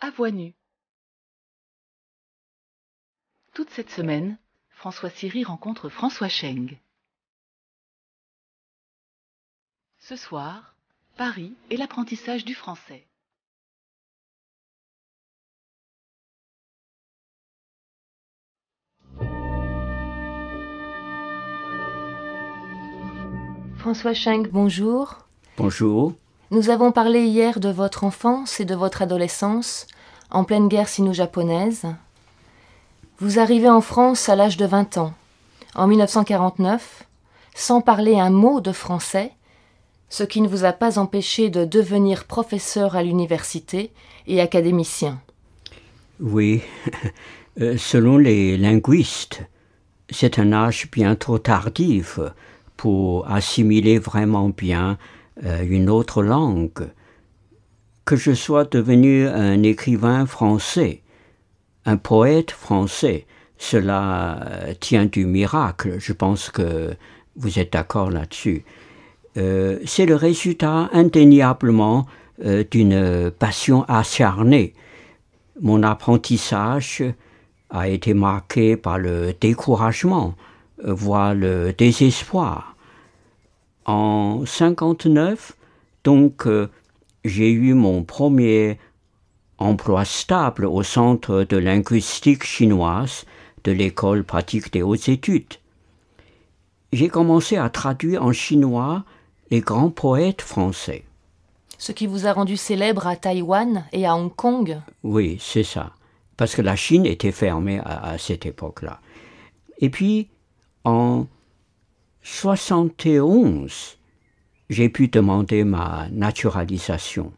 à voix nue Toute cette semaine, François Siri rencontre François Cheng. Ce soir, Paris et l'apprentissage du français. François Cheng, bonjour. Bonjour. Nous avons parlé hier de votre enfance et de votre adolescence, en pleine guerre sino-japonaise. Vous arrivez en France à l'âge de 20 ans, en 1949, sans parler un mot de français, ce qui ne vous a pas empêché de devenir professeur à l'université et académicien. Oui, euh, selon les linguistes, c'est un âge bien trop tardif pour assimiler vraiment bien euh, une autre langue, que je sois devenu un écrivain français, un poète français, cela euh, tient du miracle, je pense que vous êtes d'accord là-dessus. Euh, c'est le résultat indéniablement d'une passion acharnée. Mon apprentissage a été marqué par le découragement, voire le désespoir. En 59, donc, euh, j'ai eu mon premier emploi stable au centre de linguistique chinoise de l'école pratique des hautes études. J'ai commencé à traduire en chinois les grands poètes français. Ce qui vous a rendu célèbre à Taïwan et à Hong Kong Oui, c'est ça. Parce que la Chine était fermée à cette époque-là. Et puis, en 71, j'ai pu demander ma naturalisation.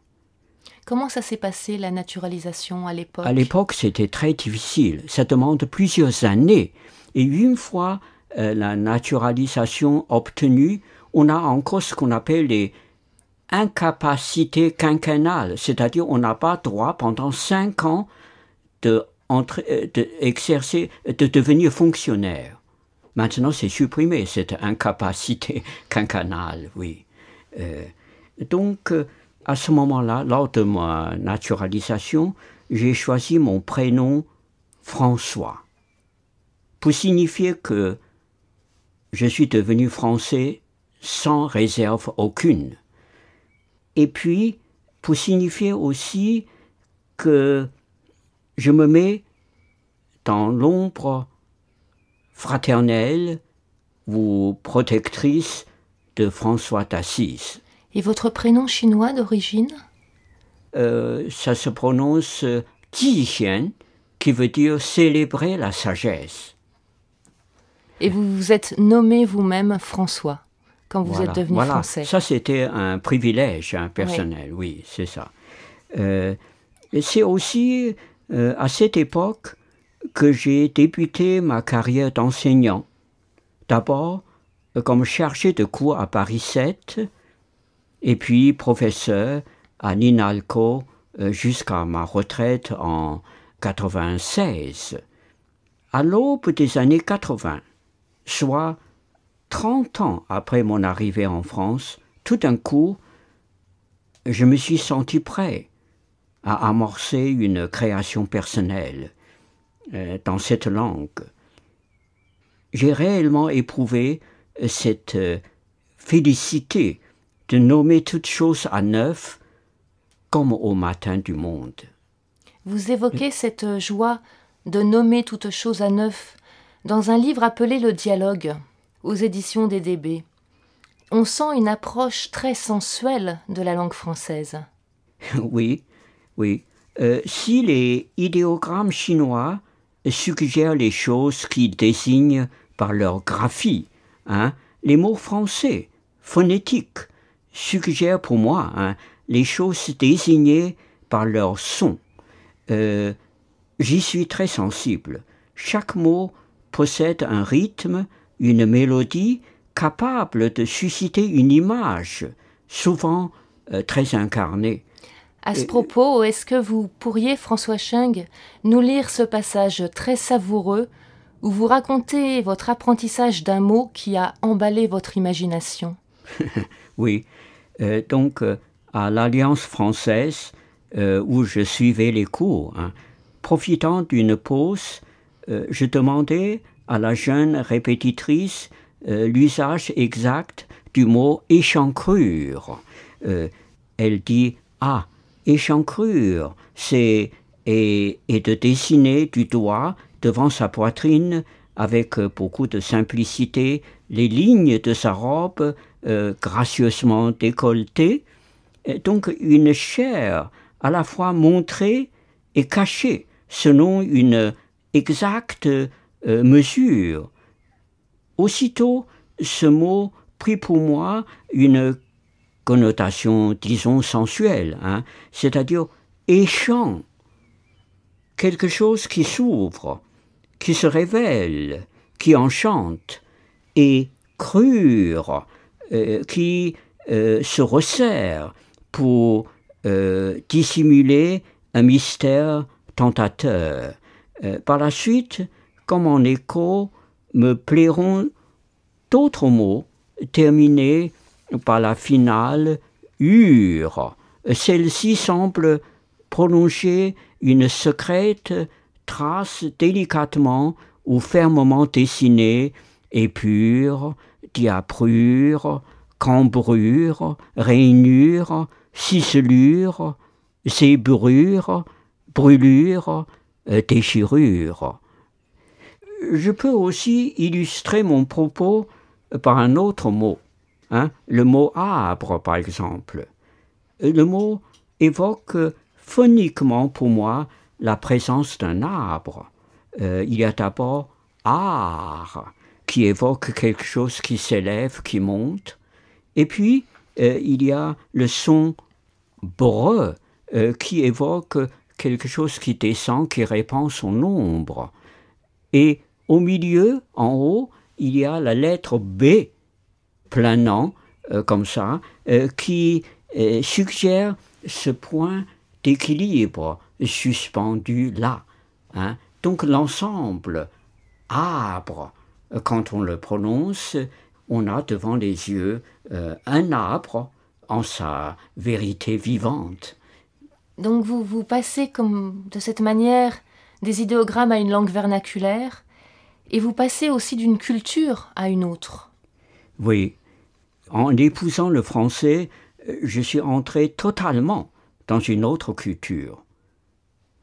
Comment ça s'est passé la naturalisation à l'époque À l'époque, c'était très difficile. Ça demande plusieurs années. Et une fois euh, la naturalisation obtenue, on a encore ce qu'on appelle les incapacités quinquennales, c'est-à-dire on n'a pas droit pendant cinq ans de, euh, de devenir fonctionnaire. Maintenant, c'est supprimé, cette incapacité quinquennale, oui. Euh, donc, euh, à ce moment-là, lors de ma naturalisation, j'ai choisi mon prénom François pour signifier que je suis devenu français sans réserve aucune. Et puis, pour signifier aussi que je me mets dans l'ombre fraternelle ou protectrice de François d'Assise. Et votre prénom chinois d'origine euh, Ça se prononce euh, Jixian, qui veut dire célébrer la sagesse. Et vous vous êtes nommé vous-même François quand vous êtes devenu voilà. français. Ça, c'était un privilège hein, personnel, oui, c'est ça. Euh, c'est aussi, euh, à cette époque, que j'ai débuté ma carrière d'enseignant. D'abord euh, comme chargé de cours à Paris 7 et puis professeur à Ninalco euh, jusqu'à ma retraite en 96. À l'aube des années 80, soit 30 ans après mon arrivée en France, tout d'un coup, je me suis senti prêt à amorcer une création personnelle. Euh, dans cette langue. J'ai réellement éprouvé euh, cette euh, félicité de nommer toute chose à neuf comme au matin du monde. Vous évoquez cette joie de nommer toute chose à neuf dans un livre appelé Le Dialogue aux éditions des DB. On sent une approche très sensuelle de la langue française. Oui, oui. si les idéogrammes chinois suggèrent les choses qui désignent par leur graphie. Hein, les mots français, phonétiques, suggèrent pour moi hein, les choses désignées par leur son. Euh, j'y suis très sensible. Chaque mot possède un rythme, une mélodie capable de susciter une image, souvent euh, très incarnée. À ce propos, est-ce que vous pourriez, François Scheng, nous lire ce passage très savoureux où vous racontez votre apprentissage d'un mot qui a emballé votre imagination Oui. Euh, donc, euh, à l'Alliance française, euh, où je suivais les cours, hein, profitant d'une pause, je demandais à la jeune répétitrice l'usage exact du mot échancrure. elle dit Ah, échancrure, c'est et, de dessiner du doigt devant sa poitrine avec euh, beaucoup de simplicité les lignes de sa robe euh, gracieusement décolletée, donc une chair à la fois montrée et cachée selon une exacte euh, mesure. Aussitôt, ce mot prit pour moi une connotation, disons, sensuelle, hein, c'est-à-dire échant, quelque chose qui s'ouvre, qui se révèle, qui enchante, et crure, euh, qui euh, se resserre pour euh, dissimuler un mystère tentateur. par la suite, comme en écho, me plairont d'autres mots terminés par la finale ure. Celle-ci semble prolonger une secrète trace délicatement ou fermement dessinée, épure, diaprure, cambrure, rainure, ciselure, zébrure, brûlure, déchirure. Je peux aussi illustrer mon propos par un autre mot. Hein, le mot arbre, par exemple. Le mot évoque phoniquement pour moi la présence d'un arbre. Euh, il y a d'abord ar », qui évoque quelque chose qui s'élève, qui monte. Et puis, euh, il y a le son bre, euh, qui évoque quelque chose qui descend, qui répand son ombre. Et au milieu, en haut, il y a la lettre B, planant euh, comme ça, euh, qui euh, suggère ce point d'équilibre suspendu là. Hein. Donc l'ensemble, arbre, quand on le prononce, on a devant les yeux un arbre en sa vérité vivante. Donc vous, vous passez comme de cette manière des idéogrammes à une langue vernaculaire et vous passez aussi d'une culture à une autre. Oui, en épousant le français, euh, je suis entré totalement dans une autre culture.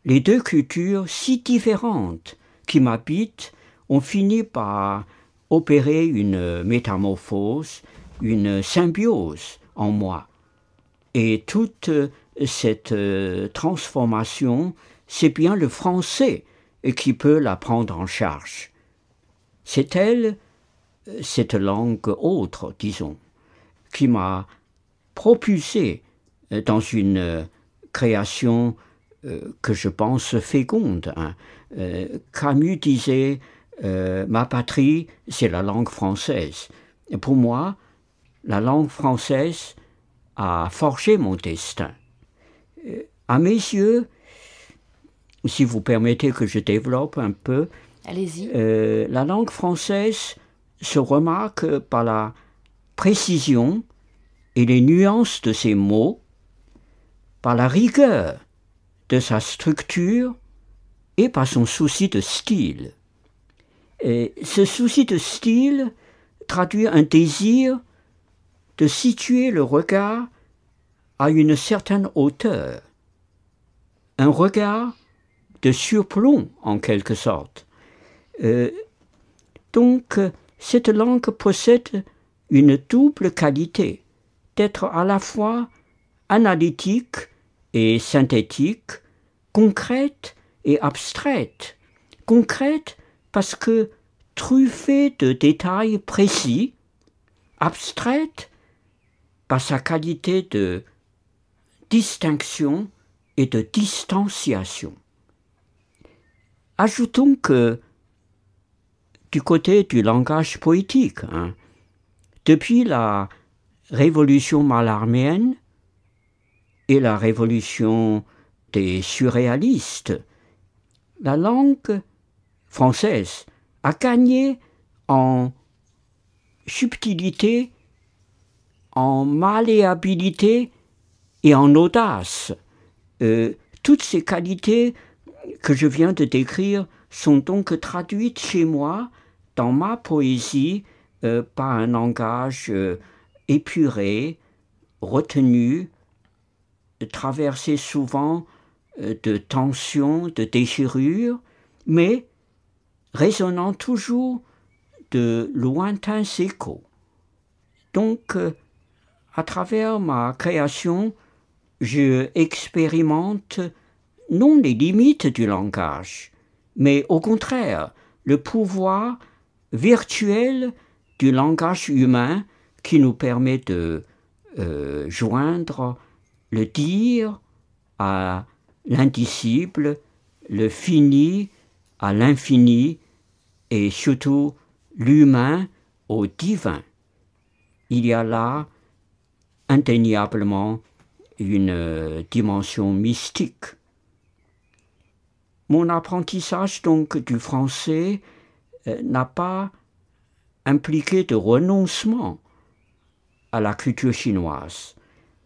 Les deux cultures si différentes qui m'habitent ont fini par opérer une métamorphose, une symbiose en moi. Et toute euh, cette euh, transformation, c'est bien le français qui peut la prendre en charge. C'est elle, cette langue autre, disons qui m'a propulsé dans une euh, création euh, que je pense féconde. Hein. Euh, Camus disait Ma patrie, c'est la langue française. Et pour moi, la langue française a forgé mon destin. À mes yeux, si vous permettez que je développe un peu, la langue française se remarque par la précision et les nuances de ses mots par la rigueur de sa structure et par son souci de style. Et ce souci de style traduit un désir de situer le regard à une certaine hauteur, un regard de surplomb en quelque sorte. Euh, donc cette langue possède une double qualité d'être à la fois analytique et synthétique, concrète et abstraite. Concrète parce que truffée de détails précis, abstraite par sa qualité de distinction et de distanciation. Ajoutons que, du côté du langage poétique, hein, depuis la révolution malarmienne et la révolution des surréalistes. La langue française a gagné en subtilité, en malléabilité et en audace. Euh, toutes ces qualités que je viens de décrire sont donc traduites chez moi dans ma poésie euh, par un langage euh, épuré, retenu, traversé souvent euh, de tensions, de déchirures, mais résonnant toujours de lointains échos. Donc, euh, à travers ma création, je expérimente non les limites du langage, mais au contraire le pouvoir virtuel du langage humain qui nous permet de euh, joindre le dire à l'indicible, le fini à l'infini et surtout l'humain au divin. Il y a là indéniablement une euh, dimension mystique. Mon apprentissage donc du français euh, n'a pas impliqué de renoncement à la culture chinoise.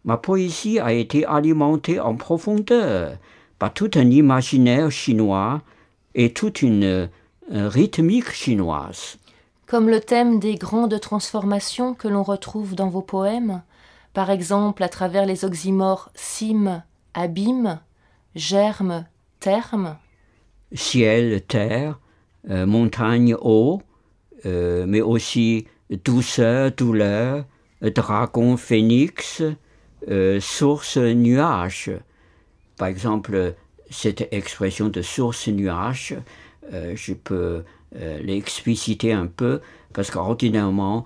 Ma poésie a été alimentée en profondeur par tout un imaginaire chinois et toute une euh, rythmique chinoise. Comme le thème des grandes transformations que l'on retrouve dans vos poèmes, par exemple à travers les oxymores cime, abîme, germe, terme. Ciel, terre, euh, montagne, eau, euh, mais aussi douceur, douleur, dragon phénix, euh, source nuage. Par exemple, cette expression de source nuage, euh, je peux euh, l'expliciter un peu parce qu'ordinairement,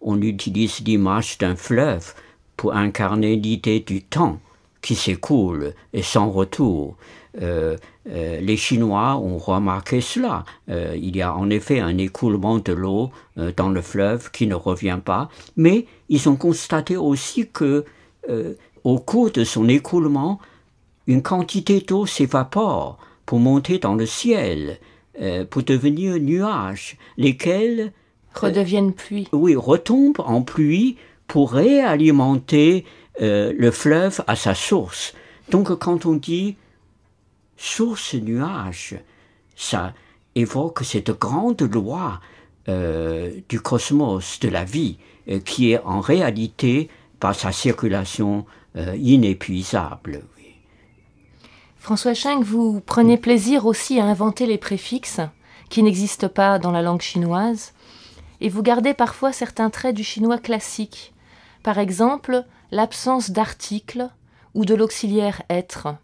on utilise l'image d'un fleuve pour incarner l'idée du temps qui s'écoule et sans retour. Euh, euh, les Chinois ont remarqué cela. Euh, il y a en effet un écoulement de l'eau dans le fleuve qui ne revient pas, mais ils ont constaté aussi que au cours de son écoulement, une quantité d'eau s'évapore pour monter dans le ciel, pour devenir nuages, lesquels redeviennent pluie. Oui, retombent en pluie pour réalimenter le fleuve à sa source. Donc quand on dit Source ce nuage. Ça évoque cette grande loi euh, du cosmos, de la vie, euh, qui est en réalité, par sa circulation euh, inépuisable. François Cheng, vous prenez plaisir aussi à inventer les préfixes qui n'existent pas dans la langue chinoise, et vous gardez parfois certains traits du chinois classique, par exemple l'absence d'article ou de l'auxiliaire être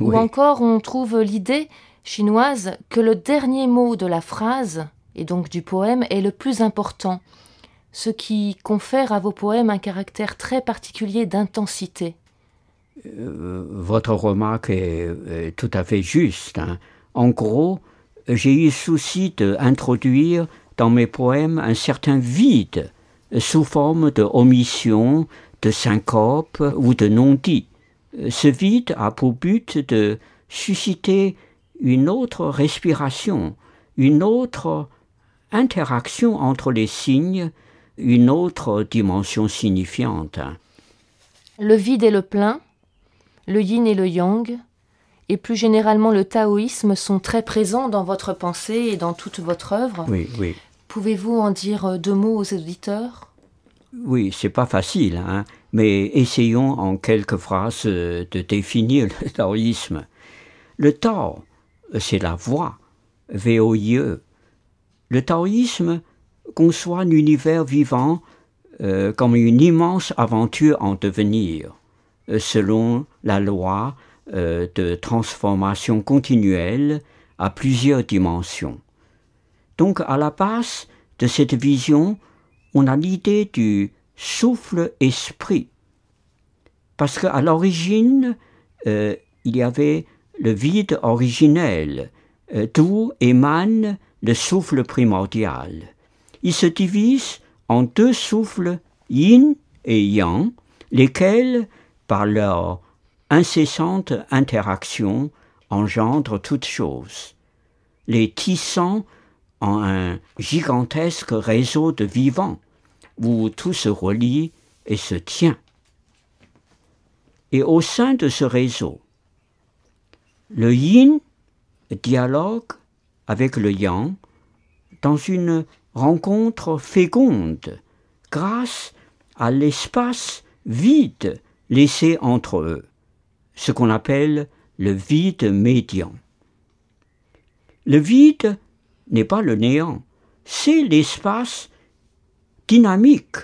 ou encore, on trouve l'idée chinoise que le dernier mot de la phrase, et donc du poème, est le plus important, ce qui confère à vos poèmes un caractère très particulier d'intensité. Euh, votre remarque est, tout à fait juste. Hein. En gros, j'ai eu souci d'introduire dans mes poèmes un certain vide sous forme de omission, de syncope ou de non-dit. Euh, ce vide a pour but de susciter une autre respiration, une autre interaction entre les signes, une autre dimension signifiante. Le vide et le plein, le yin et le yang, et plus généralement le taoïsme sont très présents dans votre pensée et dans toute votre œuvre. Oui, oui. Pouvez-vous en dire euh, deux mots aux auditeurs Oui, c'est pas facile. Hein mais essayons en quelques phrases euh, de définir le taoïsme. Le Tao, euh, c'est la voie, yeux Le taoïsme conçoit l'univers vivant euh, comme une immense aventure en devenir, selon la loi de transformation continuelle à plusieurs dimensions. Donc à la base de cette vision, on a l'idée du souffle, esprit. Parce qu'à l'origine, euh, il y avait le vide originel. tout euh, émane le souffle primordial. Il se divise en deux souffles yin et yang, lesquels, par leur incessante interaction, engendrent toutes choses, les tissant en un gigantesque réseau de vivants où tout se relie et se tient. Et au sein de ce réseau, le yin dialogue avec le yang dans une rencontre féconde grâce à l'espace vide laissé entre eux, ce qu'on appelle le vide médian. Le vide n'est pas le néant, c'est l'espace dynamique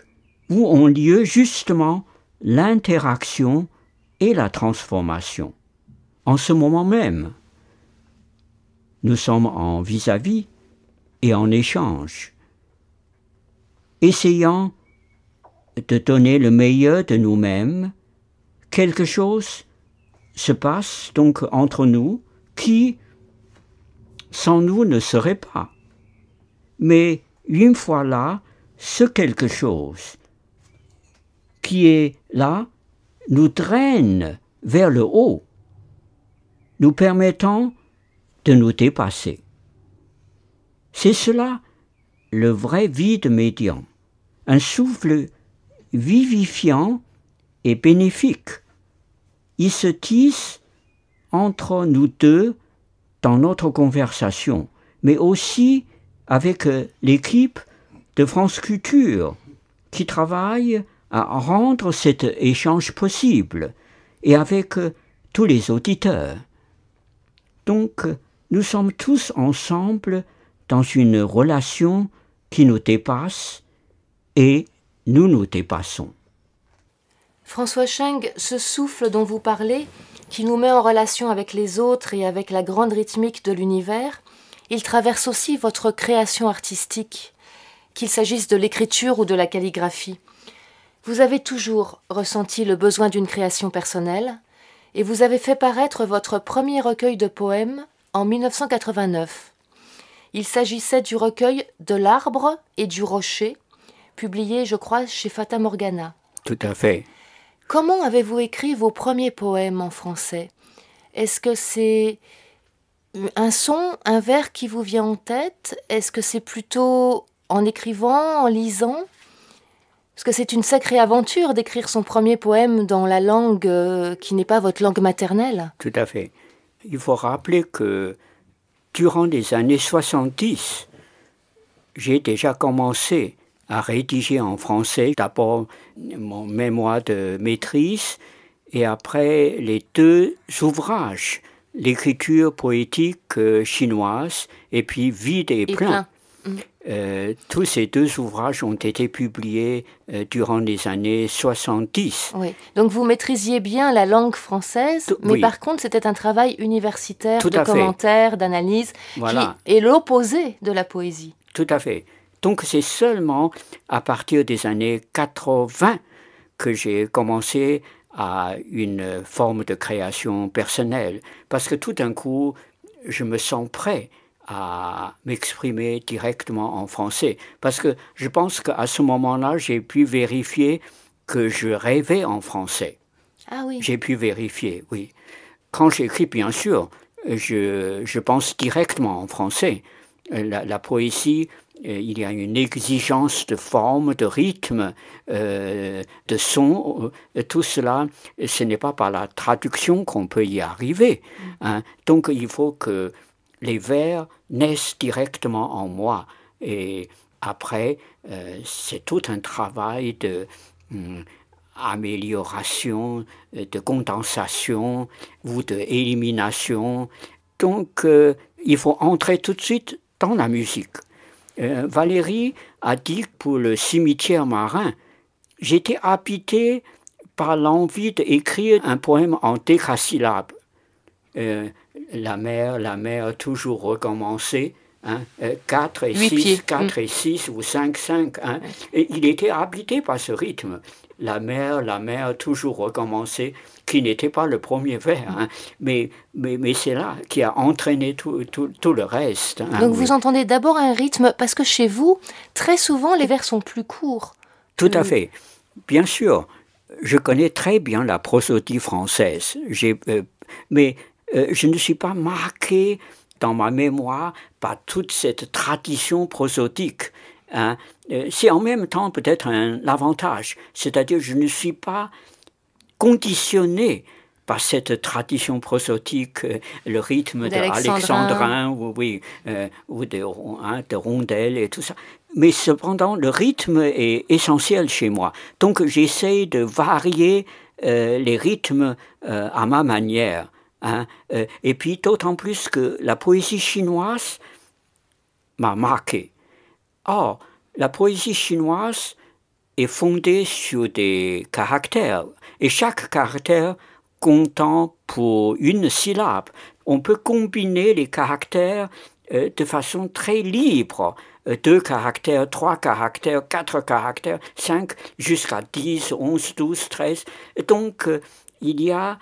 où ont lieu justement l'interaction et la transformation. En ce moment même, nous sommes en vis-à-vis -vis et en échange, essayant de donner le meilleur de nous-mêmes. Quelque chose se passe donc entre nous qui, sans nous, ne serait pas. Mais une fois là, ce quelque chose qui est là nous traîne vers le haut, nous permettant de nous dépasser. C'est cela le vrai vide médian, un souffle vivifiant et bénéfique. Il se tisse entre nous deux dans notre conversation, mais aussi avec euh, l'équipe de France Culture, qui travaille à rendre cet échange possible et avec euh, tous les auditeurs. Donc, nous sommes tous ensemble dans une relation qui nous dépasse et nous nous dépassons. François Cheng, ce souffle dont vous parlez, qui nous met en relation avec les autres et avec la grande rythmique de l'univers, il traverse aussi votre création artistique qu'il s'agisse de l'écriture ou de la calligraphie. Vous avez toujours ressenti le besoin d'une création personnelle, et vous avez fait paraître votre premier recueil de poèmes en 1989. Il s'agissait du recueil De l'arbre et du rocher, publié, je crois, chez Fata Morgana. Tout à fait. Comment avez-vous écrit vos premiers poèmes en français Est-ce que c'est un son, un vers qui vous vient en tête Est-ce que c'est plutôt en écrivant, en lisant, parce que c'est une sacrée aventure d'écrire son premier poème dans la langue euh, qui n'est pas votre langue maternelle. Tout à fait. Il faut rappeler que durant les années 70, j'ai déjà commencé à rédiger en français, d'abord mon mémoire de maîtrise, et après les deux ouvrages, l'écriture poétique euh, chinoise et puis Vide et, plein. Mmh. Euh, tous ces deux ouvrages ont été publiés euh, durant les années 70. Oui. Donc vous maîtrisiez bien la langue française, mais par contre c'était un travail universitaire de commentaires, d'analyse, voilà. qui est l'opposé de la poésie. Tout à fait. Donc c'est seulement à partir des années 80 que j'ai commencé à une forme de création personnelle, parce que tout d'un coup, je me sens prêt à m'exprimer directement en français. Parce que je pense qu'à ce moment-là, j'ai pu vérifier que je rêvais en français. Ah oui. J'ai pu vérifier, oui. Quand j'écris, bien sûr, je, je, pense directement en français. La, poésie, euh, il y a une exigence de forme, de rythme, euh, de son. Euh, tout cela, ce n'est pas par la traduction qu'on peut y arriver. Hein. Donc il faut que les vers naissent directement en moi. Et après, euh, c'est tout un travail de hum, amélioration, euh, de condensation ou de élimination. Donc, euh, il faut entrer tout de suite dans la musique. Valérie a dit pour le cimetière marin, j'étais habité par l'envie d'écrire un poème en décasyllabes la mer, la mer toujours recommencé. Hein, 4 euh, et 6, 4 mm. et 6 ou 5, 5. Hein, il était habité par ce rythme. La mer, la mer, toujours recommencé, qui n'était pas le premier vers, hein. mais, mais, mais c'est là qui a entraîné tout, le reste. Hein, Donc vous entendez d'abord un rythme, parce que chez vous, très souvent, les vers sont plus courts. Tout à mm. fait. Bien sûr, je connais très bien la prosodie française. Euh, mais euh, je ne suis pas marqué dans ma mémoire par toute cette tradition prosodique. Hein. Euh, c'est en même temps peut-être un avantage, c'est-à-dire je ne suis pas conditionné par cette tradition prosodique, euh, le rythme d'Alexandrin ou, oui, ou de, hein, rondelles et tout ça. Mais cependant, le rythme est essentiel chez moi. Donc j'essaie de varier les rythmes à ma manière. Hein, euh, et puis d'autant plus que la poésie chinoise m'a marqué. Or, la poésie chinoise est fondée sur des caractères, et chaque caractère comptant pour une syllabe. On peut combiner les caractères euh, de façon très libre. Euh, deux caractères, trois caractères, quatre caractères, cinq, jusqu'à dix, onze, douze, treize. Donc, il y a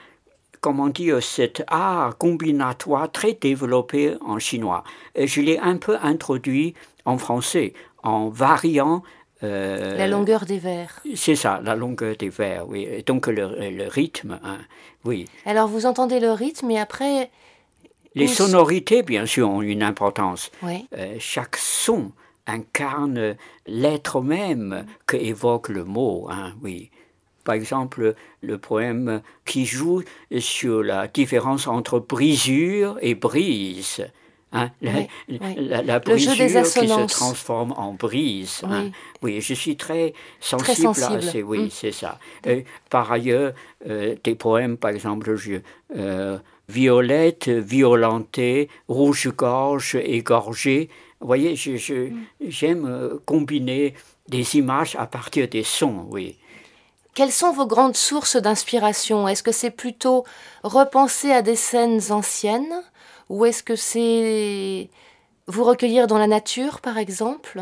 comment dire, euh, cet art combinatoire très développé en chinois. je l'ai un peu introduit en français, en variant euh, la longueur des vers. C'est ça, la longueur des vers, oui. donc le, rythme, hein, oui. Alors vous entendez le rythme et après... Les sonorités, bien sûr, ont une importance. Euh, chaque son incarne l'être même que évoque le mot, hein, oui par exemple le poème qui joue sur la différence entre brisure et brise. Hein, la, la, brisure qui se transforme en brise. Hein. Oui, je suis très sensible, à Oui, hum. c'est ça. Et par ailleurs, des euh, tes poèmes, par exemple, je, euh, Violette, violentée, rouge-gorge, égorgée. Vous voyez, hum. j'aime je, euh, combiner des images à partir des sons, oui. Quelles sont vos grandes sources d'inspiration Est-ce que c'est plutôt repenser à des scènes anciennes ou est-ce que c'est vous recueillir dans la nature, par exemple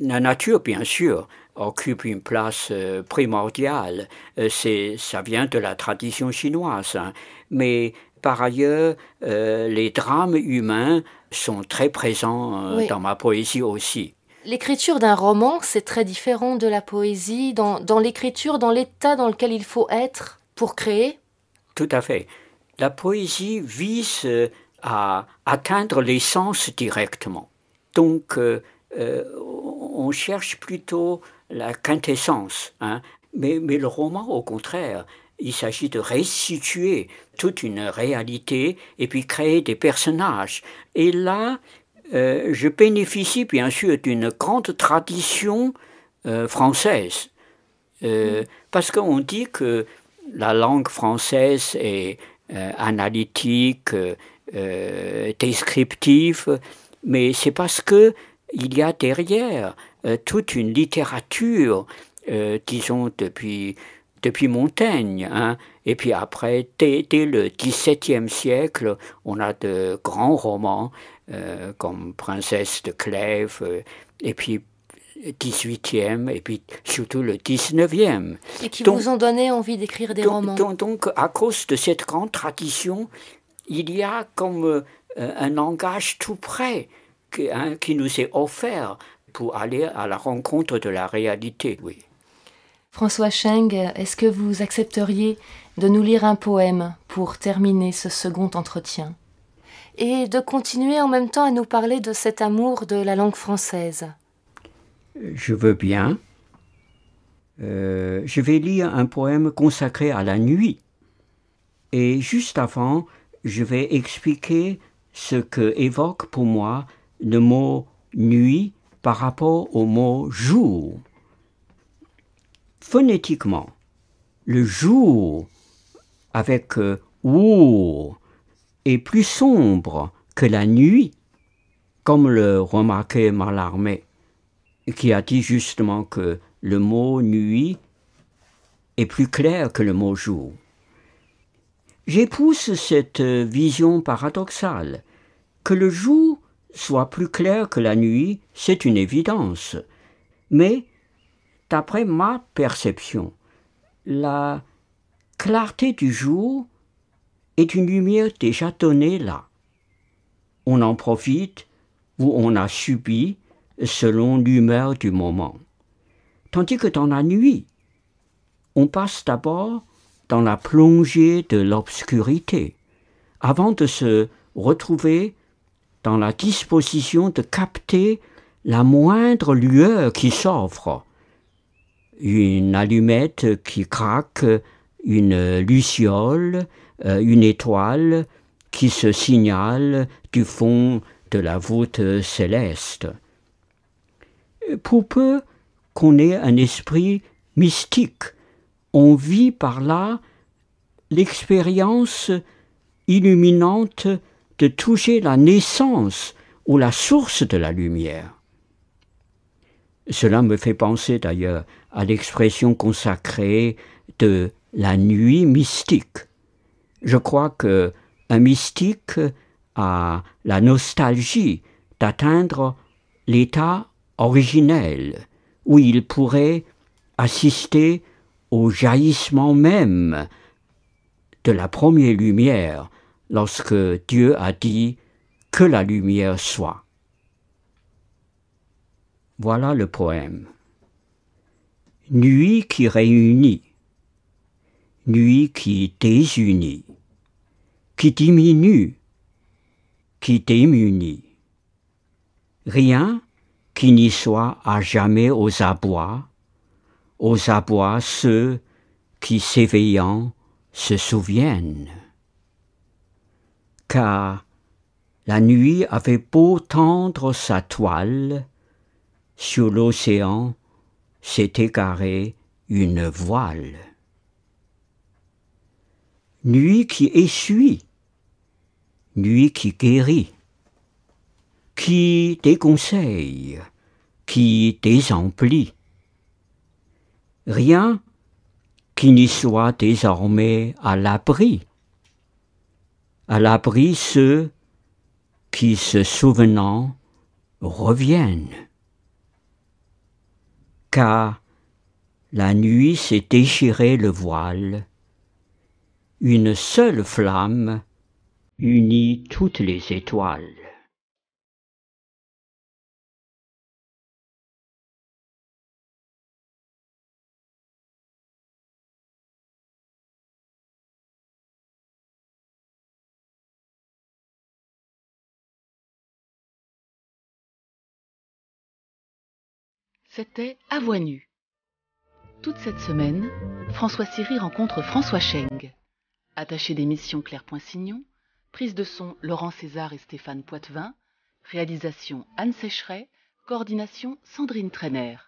La nature, bien sûr, occupe une place euh, primordiale. Euh, ça vient de la tradition chinoise. Hein. Mais par ailleurs, euh, les drames humains sont très présents dans ma poésie aussi. L'écriture d'un roman, c'est très différent de la poésie, dans, l'écriture, dans l'état dans lequel il faut être pour créer Tout à fait. La poésie vise euh, à atteindre l'essence directement. Donc, euh, euh, on cherche plutôt la quintessence. Hein. Mais, mais le roman, au contraire, il s'agit de restituer toute une réalité et puis créer des personnages. Et là, euh, je bénéficie bien sûr d'une grande tradition euh, française, euh, mm. parce qu'on dit que la langue française est analytique, descriptive, mais c'est parce que il y a derrière toute une littérature, disons depuis depuis Montaigne. Hein. Et puis après, dès, le XVIIe siècle, on a de grands romans euh, comme princesse de Clèves, euh, et puis 18e, et puis surtout le 19e. Et qui nous vous ont donné envie d'écrire des romans. Donc, à cause de cette grande tradition, il y a comme euh, un langage tout près qui, hein, qui nous est offert pour aller à la rencontre de la réalité. Oui. François Cheng, est-ce que vous accepteriez de nous lire un poème pour terminer ce second entretien et de continuer en même temps à nous parler de cet amour de la langue française. Je veux bien. Euh, je vais lire un poème consacré à la nuit. Et juste avant, je vais expliquer ce que évoque pour moi le mot nuit par rapport au mot jour. Phonétiquement, le jour avec euh, ou est plus sombre que la nuit, comme le remarquait Mallarmé, qui a dit justement que le mot nuit est plus clair que le mot jour. J'épouse cette vision paradoxale. Que le jour soit plus clair que la nuit, c'est une évidence. Mais, d'après ma perception, la clarté du jour est une lumière déjà donnée là. On en profite ou on a subi selon l'humeur du moment. Tandis que dans la nuit, on passe d'abord dans la plongée de l'obscurité, avant de se retrouver dans la disposition de capter la moindre lueur qui s'offre. Une allumette qui craque, une luciole, euh, une étoile qui se signale du fond de la voûte céleste. Pour peu qu'on ait un esprit mystique, on vit par là l'expérience illuminante de toucher la naissance ou la source de la lumière. Cela me fait penser d'ailleurs à l'expression consacrée de la nuit mystique. Je crois que un mystique a la nostalgie d'atteindre l'état originel où il pourrait assister au jaillissement même de la première lumière lorsque Dieu a dit que la lumière soit. Voilà le poème. Nuit qui réunit, nuit qui désunit qui diminue, qui démunit. Rien qui n'y soit à jamais aux abois, aux abois ceux qui s'éveillant se souviennent. Car la nuit avait beau tendre sa toile, sur l'océan s'est égarée une voile. Nuit qui essuie Nuit qui guérit, qui déconseille, qui désemplit. Rien qui n'y soit désormais à l'abri, à l'abri ceux qui, se souvenant, reviennent. Car la nuit s'est déchiré le voile, une seule flamme unit toutes les étoiles. C'était à Toute cette semaine, François Siri rencontre François Cheng, attaché des missions Claire Poinsignon, Prise de son Laurent César et Stéphane Poitevin, Réalisation Anne Sécheret. Coordination Sandrine Trainer.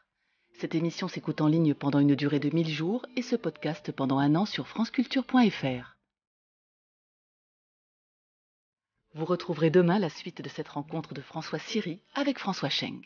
Cette émission s'écoute en ligne pendant une durée de 1000 jours et ce podcast pendant un an sur franceculture.fr. Vous retrouverez demain la suite de cette rencontre de François Siri avec François Scheng.